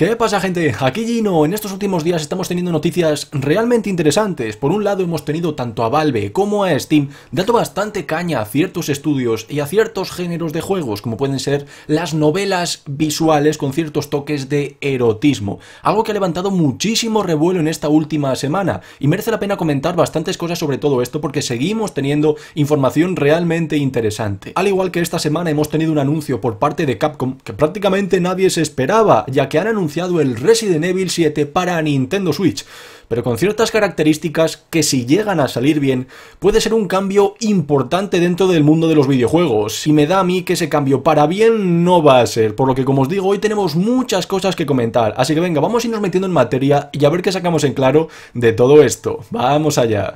¿Qué pasa gente? Aquí Gino, en estos últimos días estamos teniendo noticias realmente interesantes. Por un lado hemos tenido tanto a Valve como a Steam dando bastante caña a ciertos estudios y a ciertos géneros de juegos, como pueden ser las novelas visuales con ciertos toques de erotismo. Algo que ha levantado muchísimo revuelo en esta última semana y merece la pena comentar bastantes cosas sobre todo esto porque seguimos teniendo información realmente interesante. Al igual que esta semana hemos tenido un anuncio por parte de Capcom que prácticamente nadie se esperaba, ya que han anunciado el Resident Evil 7 para Nintendo Switch, pero con ciertas características que si llegan a salir bien, puede ser un cambio importante dentro del mundo de los videojuegos, y me da a mí que ese cambio para bien no va a ser, por lo que como os digo, hoy tenemos muchas cosas que comentar, así que venga, vamos a irnos metiendo en materia y a ver qué sacamos en claro de todo esto. ¡Vamos allá!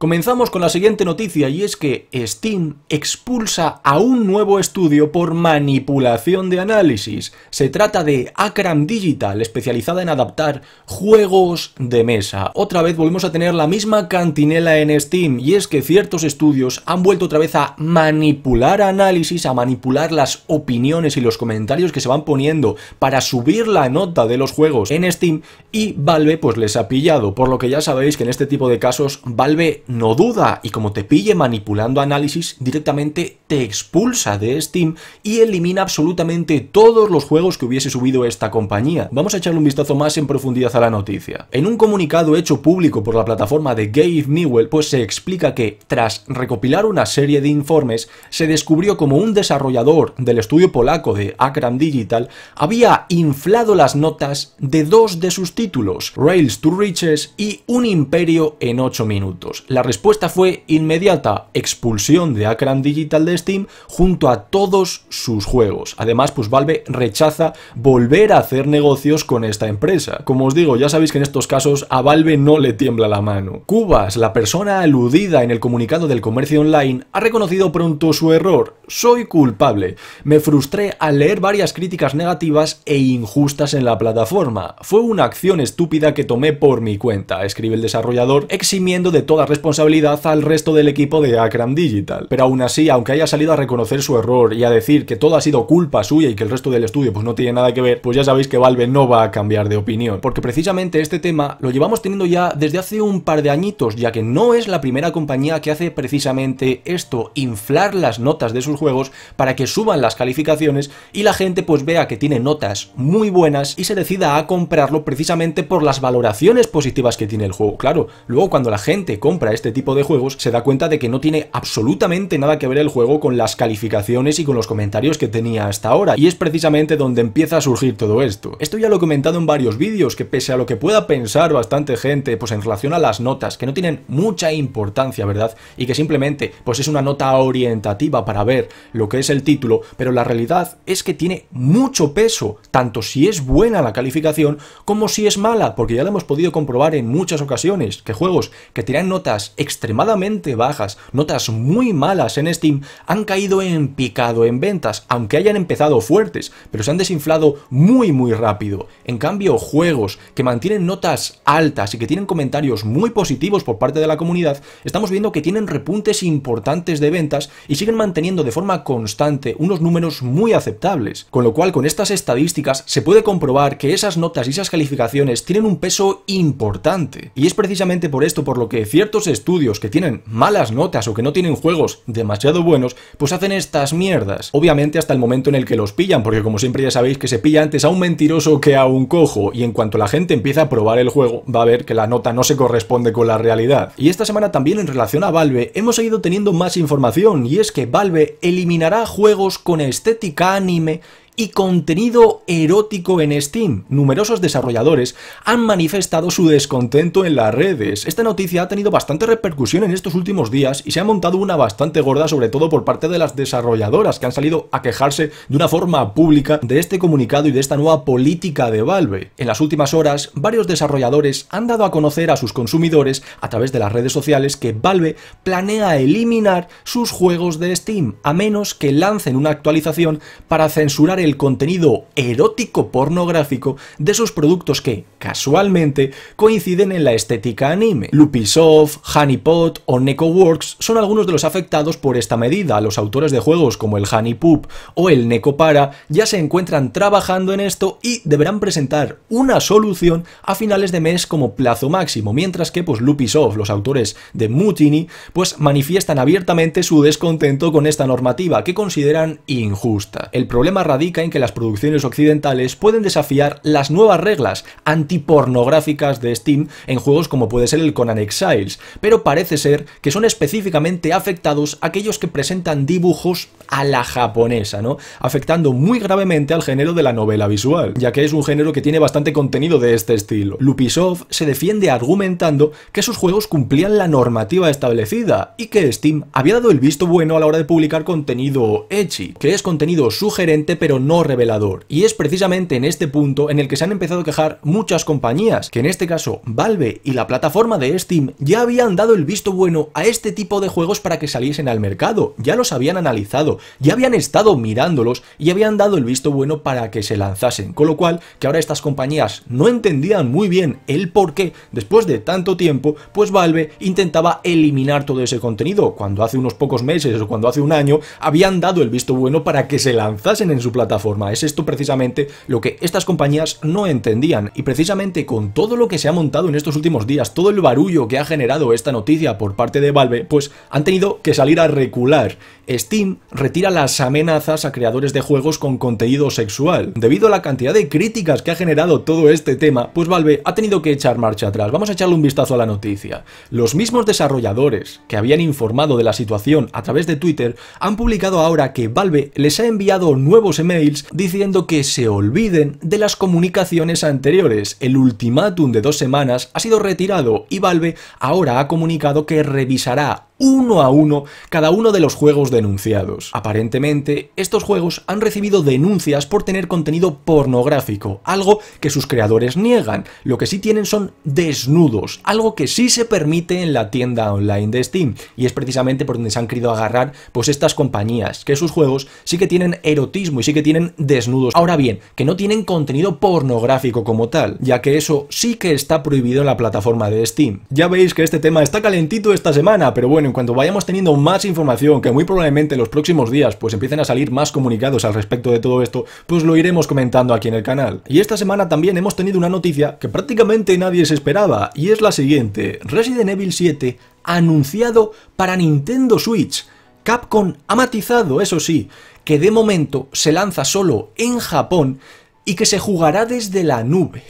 Comenzamos con la siguiente noticia y es que Steam expulsa a un nuevo estudio por manipulación de análisis. Se trata de Akram Digital, especializada en adaptar juegos de mesa. Otra vez volvemos a tener la misma cantinela en Steam y es que ciertos estudios han vuelto otra vez a manipular análisis, a manipular las opiniones y los comentarios que se van poniendo para subir la nota de los juegos en Steam y Valve pues les ha pillado, por lo que ya sabéis que en este tipo de casos Valve no duda y como te pille manipulando análisis, directamente te expulsa de Steam y elimina absolutamente todos los juegos que hubiese subido esta compañía. Vamos a echarle un vistazo más en profundidad a la noticia. En un comunicado hecho público por la plataforma de Gabe Newell, pues se explica que, tras recopilar una serie de informes, se descubrió como un desarrollador del estudio polaco de Akram Digital había inflado las notas de dos de sus títulos, Rails to Riches y Un Imperio en 8 minutos la respuesta fue inmediata, expulsión de Akram Digital de Steam junto a todos sus juegos. Además, pues Valve rechaza volver a hacer negocios con esta empresa. Como os digo, ya sabéis que en estos casos a Valve no le tiembla la mano. Cubas, la persona aludida en el comunicado del comercio online, ha reconocido pronto su error. Soy culpable. Me frustré al leer varias críticas negativas e injustas en la plataforma. Fue una acción estúpida que tomé por mi cuenta, escribe el desarrollador, eximiendo de toda responsabilidad responsabilidad al resto del equipo de Akram Digital. Pero aún así, aunque haya salido a reconocer su error y a decir que todo ha sido culpa suya y que el resto del estudio pues no tiene nada que ver, pues ya sabéis que Valve no va a cambiar de opinión. Porque precisamente este tema lo llevamos teniendo ya desde hace un par de añitos, ya que no es la primera compañía que hace precisamente esto, inflar las notas de sus juegos para que suban las calificaciones y la gente pues vea que tiene notas muy buenas y se decida a comprarlo precisamente por las valoraciones positivas que tiene el juego. Claro, luego cuando la gente compra este tipo de juegos se da cuenta de que no tiene absolutamente nada que ver el juego con las calificaciones y con los comentarios que tenía hasta ahora, y es precisamente donde empieza a surgir todo esto. Esto ya lo he comentado en varios vídeos, que pese a lo que pueda pensar bastante gente, pues en relación a las notas, que no tienen mucha importancia, ¿verdad? Y que simplemente, pues es una nota orientativa para ver lo que es el título, pero la realidad es que tiene mucho peso, tanto si es buena la calificación como si es mala, porque ya lo hemos podido comprobar en muchas ocasiones, que juegos que tiran notas extremadamente bajas, notas muy malas en Steam, han caído en picado en ventas, aunque hayan empezado fuertes, pero se han desinflado muy muy rápido. En cambio, juegos que mantienen notas altas y que tienen comentarios muy positivos por parte de la comunidad, estamos viendo que tienen repuntes importantes de ventas y siguen manteniendo de forma constante unos números muy aceptables. Con lo cual, con estas estadísticas se puede comprobar que esas notas y esas calificaciones tienen un peso importante. Y es precisamente por esto por lo que ciertos estudios que tienen malas notas o que no tienen juegos demasiado buenos, pues hacen estas mierdas. Obviamente hasta el momento en el que los pillan, porque como siempre ya sabéis que se pilla antes a un mentiroso que a un cojo, y en cuanto la gente empieza a probar el juego, va a ver que la nota no se corresponde con la realidad. Y esta semana también en relación a Valve, hemos seguido teniendo más información, y es que Valve eliminará juegos con estética anime y contenido erótico en Steam. Numerosos desarrolladores han manifestado su descontento en las redes. Esta noticia ha tenido bastante repercusión en estos últimos días y se ha montado una bastante gorda, sobre todo por parte de las desarrolladoras que han salido a quejarse de una forma pública de este comunicado y de esta nueva política de Valve. En las últimas horas, varios desarrolladores han dado a conocer a sus consumidores a través de las redes sociales que Valve planea eliminar sus juegos de Steam, a menos que lancen una actualización para censurar el contenido erótico pornográfico de sus productos que, casualmente, coinciden en la estética anime. Lupisoft, Honeypot o NecoWorks son algunos de los afectados por esta medida. Los autores de juegos como el Poop o el Para ya se encuentran trabajando en esto y deberán presentar una solución a finales de mes como plazo máximo, mientras que pues Lupisoft, los autores de Mutiny, pues manifiestan abiertamente su descontento con esta normativa que consideran injusta. El problema radica en que las producciones occidentales pueden desafiar las nuevas reglas antipornográficas de Steam en juegos como puede ser el Conan Exiles, pero parece ser que son específicamente afectados aquellos que presentan dibujos a la japonesa, ¿no? Afectando muy gravemente al género de la novela visual, ya que es un género que tiene bastante contenido de este estilo. Lupisoft se defiende argumentando que sus juegos cumplían la normativa establecida y que Steam había dado el visto bueno a la hora de publicar contenido ecchi, que es contenido sugerente pero no revelador. Y es precisamente en este punto en el que se han empezado a quejar muchas compañías, que en este caso Valve y la plataforma de Steam ya habían dado el visto bueno a este tipo de juegos para que saliesen al mercado, ya los habían analizado, ya habían estado mirándolos y habían dado el visto bueno para que se lanzasen, con lo cual que ahora estas compañías no entendían muy bien el por qué después de tanto tiempo, pues Valve intentaba eliminar todo ese contenido, cuando hace unos pocos meses o cuando hace un año habían dado el visto bueno para que se lanzasen en su plataforma es esto precisamente lo que estas compañías no entendían y precisamente con todo lo que se ha montado en estos últimos días, todo el barullo que ha generado esta noticia por parte de Valve, pues han tenido que salir a recular. Steam retira las amenazas a creadores de juegos con contenido sexual. Debido a la cantidad de críticas que ha generado todo este tema, pues Valve ha tenido que echar marcha atrás. Vamos a echarle un vistazo a la noticia. Los mismos desarrolladores que habían informado de la situación a través de Twitter han publicado ahora que Valve les ha enviado nuevos emails diciendo que se olviden de las comunicaciones anteriores. El ultimátum de dos semanas ha sido retirado y Valve ahora ha comunicado que revisará uno a uno cada uno de los juegos denunciados. Aparentemente, estos juegos han recibido denuncias por tener contenido pornográfico, algo que sus creadores niegan. Lo que sí tienen son desnudos, algo que sí se permite en la tienda online de Steam, y es precisamente por donde se han querido agarrar pues estas compañías, que sus juegos sí que tienen erotismo y sí que tienen desnudos. Ahora bien, que no tienen contenido pornográfico como tal, ya que eso sí que está prohibido en la plataforma de Steam. Ya veis que este tema está calentito esta semana, pero bueno, en cuanto vayamos teniendo más información, que muy probablemente en los próximos días pues empiecen a salir más comunicados al respecto de todo esto, pues lo iremos comentando aquí en el canal. Y esta semana también hemos tenido una noticia que prácticamente nadie se esperaba, y es la siguiente. Resident Evil 7 anunciado para Nintendo Switch. Capcom ha matizado, eso sí, que de momento se lanza solo en Japón y que se jugará desde la nube.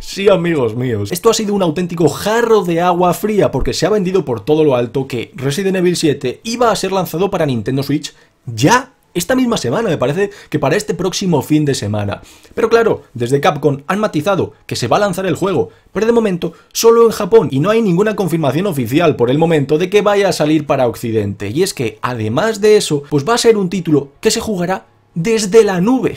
Sí, amigos míos. Esto ha sido un auténtico jarro de agua fría porque se ha vendido por todo lo alto que Resident Evil 7 iba a ser lanzado para Nintendo Switch ya esta misma semana, me parece que para este próximo fin de semana. Pero claro, desde Capcom han matizado que se va a lanzar el juego, pero de momento solo en Japón y no hay ninguna confirmación oficial por el momento de que vaya a salir para Occidente. Y es que además de eso, pues va a ser un título que se jugará desde la nube.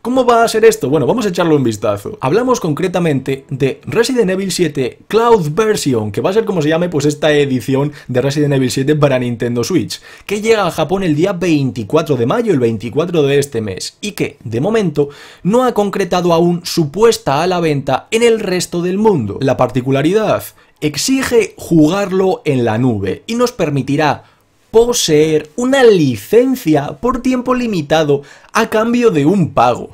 ¿Cómo va a ser esto? Bueno, vamos a echarlo un vistazo. Hablamos concretamente de Resident Evil 7 Cloud Version, que va a ser como se llame pues esta edición de Resident Evil 7 para Nintendo Switch, que llega a Japón el día 24 de mayo, el 24 de este mes, y que, de momento, no ha concretado aún su puesta a la venta en el resto del mundo. La particularidad exige jugarlo en la nube y nos permitirá poseer una licencia por tiempo limitado a cambio de un pago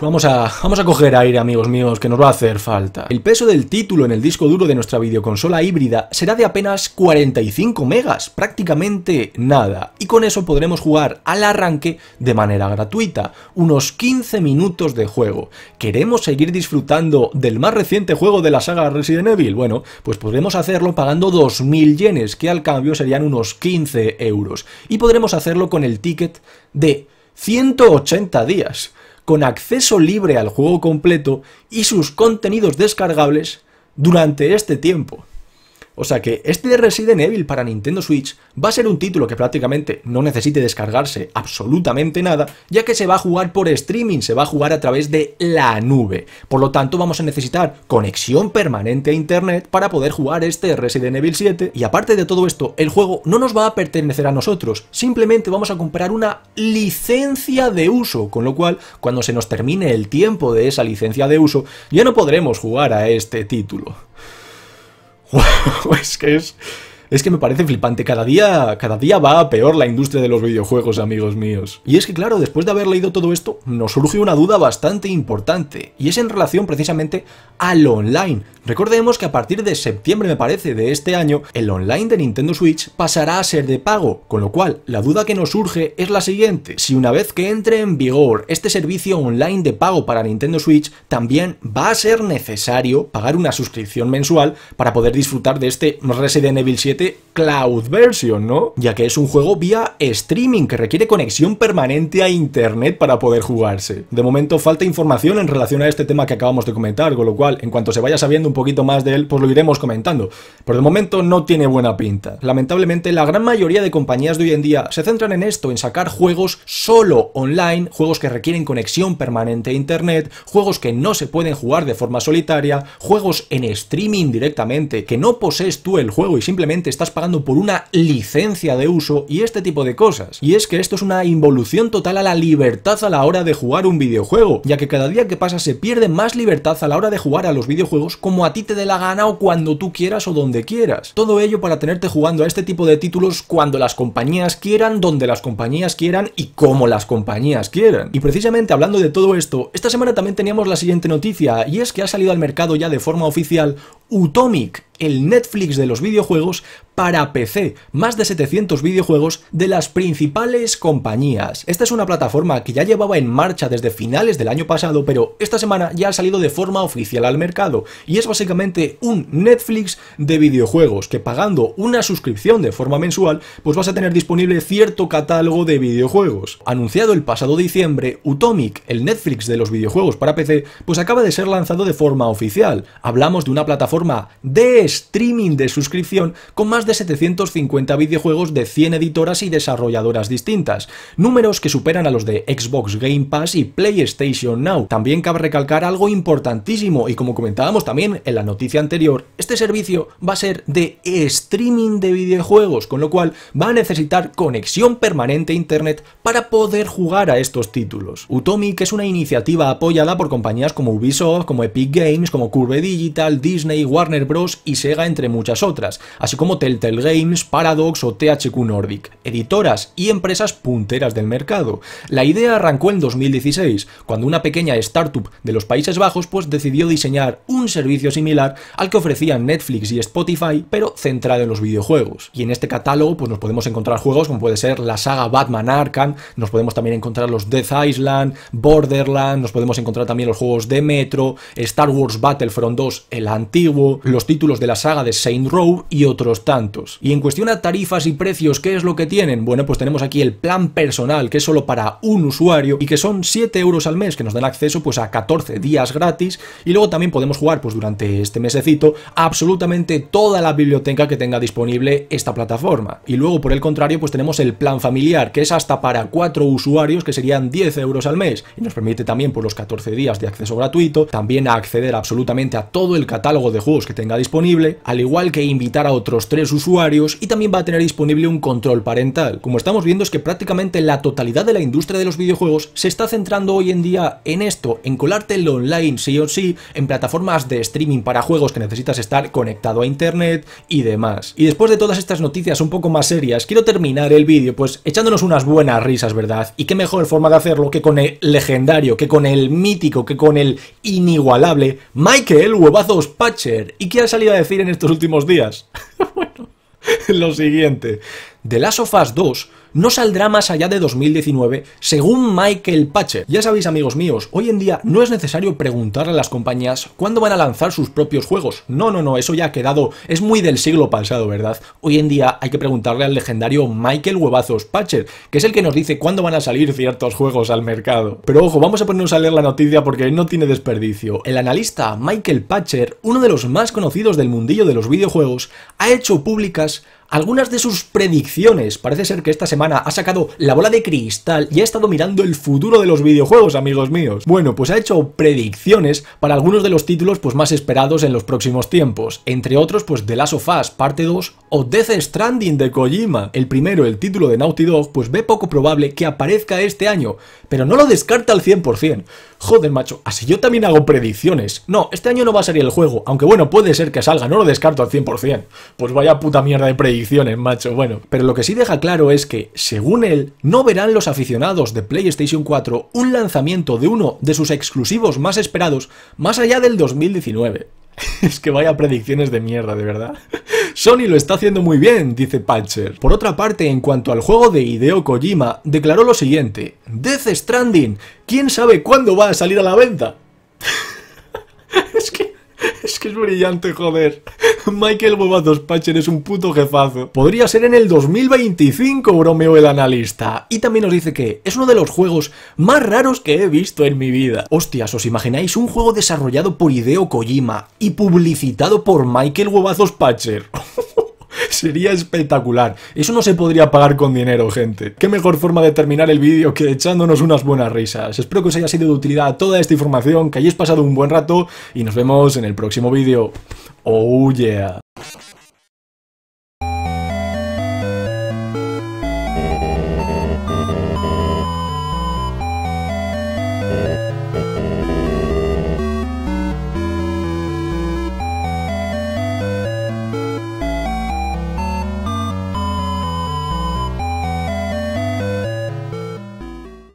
vamos a, vamos a coger aire, amigos míos, que nos va a hacer falta. El peso del título en el disco duro de nuestra videoconsola híbrida será de apenas 45 megas, prácticamente nada. Y con eso podremos jugar al arranque de manera gratuita, unos 15 minutos de juego. ¿Queremos seguir disfrutando del más reciente juego de la saga Resident Evil? Bueno, pues podremos hacerlo pagando 2.000 yenes, que al cambio serían unos 15 euros. Y podremos hacerlo con el ticket de 180 días con acceso libre al juego completo y sus contenidos descargables durante este tiempo. O sea que este Resident Evil para Nintendo Switch va a ser un título que prácticamente no necesite descargarse absolutamente nada, ya que se va a jugar por streaming, se va a jugar a través de la nube. Por lo tanto vamos a necesitar conexión permanente a internet para poder jugar este Resident Evil 7 y aparte de todo esto, el juego no nos va a pertenecer a nosotros, simplemente vamos a comprar una licencia de uso, con lo cual cuando se nos termine el tiempo de esa licencia de uso, ya no podremos jugar a este título. Worst case, Es que me parece flipante. Cada día, cada día va a peor la industria de los videojuegos, amigos míos. Y es que claro, después de haber leído todo esto, nos surge una duda bastante importante. Y es en relación precisamente al online. Recordemos que a partir de septiembre, me parece, de este año, el online de Nintendo Switch pasará a ser de pago. Con lo cual, la duda que nos surge es la siguiente. Si una vez que entre en vigor este servicio online de pago para Nintendo Switch, también va a ser necesario pagar una suscripción mensual para poder disfrutar de este Resident Evil 7 Cloud Version, ¿no? Ya que es un juego vía streaming que requiere conexión permanente a Internet para poder jugarse. De momento falta información en relación a este tema que acabamos de comentar, con lo cual, en cuanto se vaya sabiendo un poquito más de él, pues lo iremos comentando. Por de momento no tiene buena pinta. Lamentablemente, la gran mayoría de compañías de hoy en día se centran en esto, en sacar juegos solo online, juegos que requieren conexión permanente a Internet, juegos que no se pueden jugar de forma solitaria, juegos en streaming directamente, que no posees tú el juego y simplemente estás pagando por una licencia de uso y este tipo de cosas. Y es que esto es una involución total a la libertad a la hora de jugar un videojuego, ya que cada día que pasa se pierde más libertad a la hora de jugar a los videojuegos como a ti te dé la gana o cuando tú quieras o donde quieras. Todo ello para tenerte jugando a este tipo de títulos cuando las compañías quieran, donde las compañías quieran y como las compañías quieran. Y precisamente hablando de todo esto, esta semana también teníamos la siguiente noticia y es que ha salido al mercado ya de forma oficial Utomic, el Netflix de los videojuegos, para PC, más de 700 videojuegos de las principales compañías. Esta es una plataforma que ya llevaba en marcha desde finales del año pasado, pero esta semana ya ha salido de forma oficial al mercado, y es básicamente un Netflix de videojuegos, que pagando una suscripción de forma mensual, pues vas a tener disponible cierto catálogo de videojuegos. Anunciado el pasado diciembre, Utomic, el Netflix de los videojuegos para PC, pues acaba de ser lanzado de forma oficial. Hablamos de una plataforma de streaming de suscripción con más de 750 videojuegos de 100 editoras y desarrolladoras distintas, números que superan a los de Xbox Game Pass y PlayStation Now. También cabe recalcar algo importantísimo y como comentábamos también en la noticia anterior, este servicio va a ser de streaming de videojuegos, con lo cual va a necesitar conexión permanente a internet para poder jugar a estos títulos. Utomic es una iniciativa apoyada por compañías como Ubisoft, como Epic Games, como Curve Digital, Disney, Warner Bros. y Sega, entre muchas otras, así como Tel Telltale Games, Paradox o THQ Nordic, editoras y empresas punteras del mercado. La idea arrancó en 2016, cuando una pequeña startup de los Países Bajos pues decidió diseñar un servicio similar al que ofrecían Netflix y Spotify, pero centrado en los videojuegos. Y en este catálogo pues nos podemos encontrar juegos como puede ser la saga Batman Arkham, nos podemos también encontrar los Death Island, Borderland, nos podemos encontrar también los juegos de Metro, Star Wars Battlefront 2 el antiguo, los títulos de la saga de Saint Row y otros tantos. Y en cuestión a tarifas y precios, ¿qué es lo que tienen? Bueno, pues tenemos aquí el plan personal, que es solo para un usuario y que son 7 euros al mes, que nos dan acceso pues a 14 días gratis. Y luego también podemos jugar pues durante este mesecito absolutamente toda la biblioteca que tenga disponible esta plataforma. Y luego por el contrario pues tenemos el plan familiar, que es hasta para 4 usuarios, que serían 10 euros al mes. Y nos permite también por pues, los 14 días de acceso gratuito, también acceder absolutamente a todo el catálogo de juegos que tenga disponible, al igual que invitar a otros 3 usuarios y también va a tener disponible un control parental. Como estamos viendo es que prácticamente la totalidad de la industria de los videojuegos se está centrando hoy en día en esto, en colarte el online sí o sí, en plataformas de streaming para juegos que necesitas estar conectado a internet y demás. Y después de todas estas noticias un poco más serias, quiero terminar el vídeo pues echándonos unas buenas risas, ¿verdad? Y qué mejor forma de hacerlo que con el legendario, que con el mítico, que con el inigualable Michael Huevazos Patcher. ¿Y qué ha salido a decir en estos últimos días? lo siguiente. The Last of Us 2 no saldrá más allá de 2019, según Michael Patcher. Ya sabéis amigos míos, hoy en día no es necesario preguntar a las compañías cuándo van a lanzar sus propios juegos. No, no, no, eso ya ha quedado, es muy del siglo pasado, ¿verdad? Hoy en día hay que preguntarle al legendario Michael Huevazos Patcher, que es el que nos dice cuándo van a salir ciertos juegos al mercado. Pero ojo, vamos a ponernos a leer la noticia porque no tiene desperdicio. El analista Michael Patcher, uno de los más conocidos del mundillo de los videojuegos, ha hecho públicas algunas de sus predicciones. Parece ser que esta semana ha sacado la bola de cristal y ha estado mirando el futuro de los videojuegos, amigos míos. Bueno, pues ha hecho predicciones para algunos de los títulos pues, más esperados en los próximos tiempos. Entre otros, pues The Last of Us Parte 2 o Death Stranding de Kojima. El primero, el título de Naughty Dog, pues ve poco probable que aparezca este año, pero no lo descarta al 100%. Joder, macho, así yo también hago predicciones. No, este año no va a salir el juego, aunque bueno, puede ser que salga, no lo descarto al 100%. Pues vaya puta mierda de predicciones predicciones, macho. Bueno, pero lo que sí deja claro es que, según él, no verán los aficionados de PlayStation 4 un lanzamiento de uno de sus exclusivos más esperados más allá del 2019. Es que vaya predicciones de mierda, de verdad. Sony lo está haciendo muy bien, dice Patcher. Por otra parte, en cuanto al juego de Hideo Kojima, declaró lo siguiente. Death Stranding, ¿quién sabe cuándo va a salir a la venta? Es que es brillante, joder. Michael Huevazos Patcher es un puto jefazo. Podría ser en el 2025, bromeó el analista. Y también nos dice que es uno de los juegos más raros que he visto en mi vida. Hostias, ¿os imagináis un juego desarrollado por Hideo Kojima y publicitado por Michael Huevazos Patcher? Sería espectacular. Eso no se podría pagar con dinero, gente. Qué mejor forma de terminar el vídeo que echándonos unas buenas risas. Espero que os haya sido de utilidad toda esta información, que hayáis pasado un buen rato y nos vemos en el próximo vídeo. Oh yeah.